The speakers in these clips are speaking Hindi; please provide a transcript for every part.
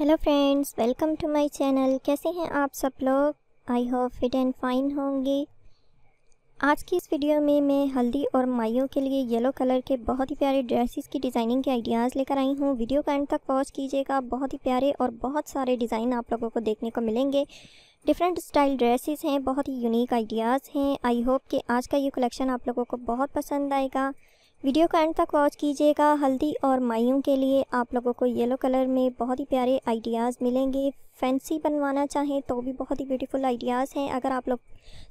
hello friends welcome to my channel कैसे हैं आप सब लोग I hope fit and fine होंगे आज की इस वीडियो में मैं हल्दी और माइयों के लिए येलो कलर के बहुत ही प्यारे ड्रेसेस की डिज़ाइनिंग के आइडियाज़ लेकर आई हूँ वीडियो का एंड तक वॉच कीजिएगा बहुत ही प्यारे और बहुत सारे डिज़ाइन आप लोगों को देखने को मिलेंगे डिफरेंट स्टाइल ड्रेसेस हैं बहुत ही यूनिक आइडियाज़ हैं आई होप कि आज का ये कलेक्शन आप लोगों को बहुत पसंद आएगा वीडियो को एंड तक वॉच कीजिएगा हल्दी और माइयों के लिए आप लोगों को येलो कलर में बहुत ही प्यारे आइडियाज़ मिलेंगे फैंसी बनवाना चाहें तो भी बहुत ही ब्यूटीफुल आइडियाज़ हैं अगर आप लोग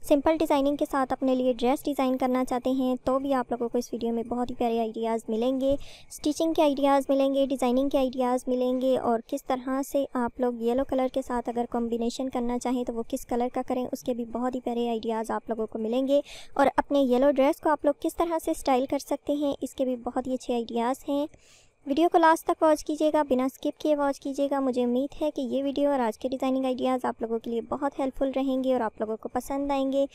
सिंपल डिज़ाइनिंग के साथ अपने लिए ड्रेस डिज़ाइन करना चाहते हैं तो भी आप लोगों को इस वीडियो में बहुत ही प्यारे आइडियाज़ मिलेंगे स्टिचिंग के आइडियाज़ मिलेंगे डिज़ाइनिंग के आइडियाज़ मिलेंगे और किस तरह से आप लोग येलो कलर के साथ अगर कॉम्बिनेशन करना चाहें तो वो किस कलर का करें उसके भी बहुत ही प्यारे आइडियाज़ आप लोगों को मिलेंगे और अपने येलो ड्रेस को आप लोग किस तरह से स्टाइल कर सकते हैं इसके भी बहुत ही अच्छे आइडियाज़ हैं वीडियो को लास्ट तक वॉच कीजिएगा बिना स्किप किए वॉच कीजिएगा मुझे उम्मीद है कि ये वीडियो और आज के डिज़ाइनिंग आइडियाज़ आप लोगों के लिए बहुत हेल्पफुल रहेंगे और आप लोगों को पसंद आएंगे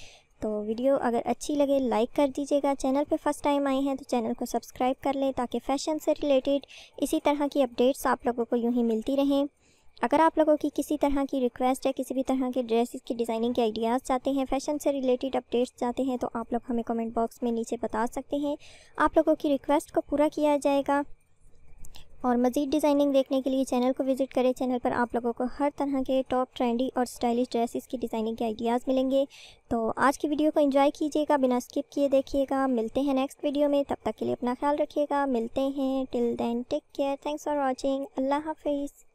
तो वीडियो अगर अच्छी लगे लाइक कर दीजिएगा चैनल पे फर्स्ट टाइम आए हैं तो चैनल को सब्सक्राइब कर लें ताकि फ़ैशन से रिलेटेड इसी तरह की अपडेट्स आप लोगों को यूँ ही मिलती रहें अगर आप लोगों की किसी तरह की रिक्वेस्ट है किसी भी तरह के ड्रेसेस की डिज़ाइनिंग के आइडियाज़ चाहते हैं फैशन से रिलेटेड अपडेट्स चाहते हैं तो आप लोग हमें कमेंट बॉक्स में नीचे बता सकते हैं आप लोगों की रिक्वेस्ट को पूरा किया जाएगा और मज़ीद डिज़ाइनिंग देखने के लिए चैनल को विज़िट करें चैनल पर आप लोगों को हर तरह के टॉप ट्रेंडी और स्टाइलिश ड्रेसेस की डिज़ाइनिंग के आइडियाज़ मिलेंगे तो आज की वीडियो को एंजॉय कीजिएगा बिना स्किप किए देखिएगा मिलते हैं नेक्स्ट वीडियो में तब तक के लिए अपना ख्याल रखिएगा मिलते हैं till then take care thanks for watching अल्लाह हाफिज़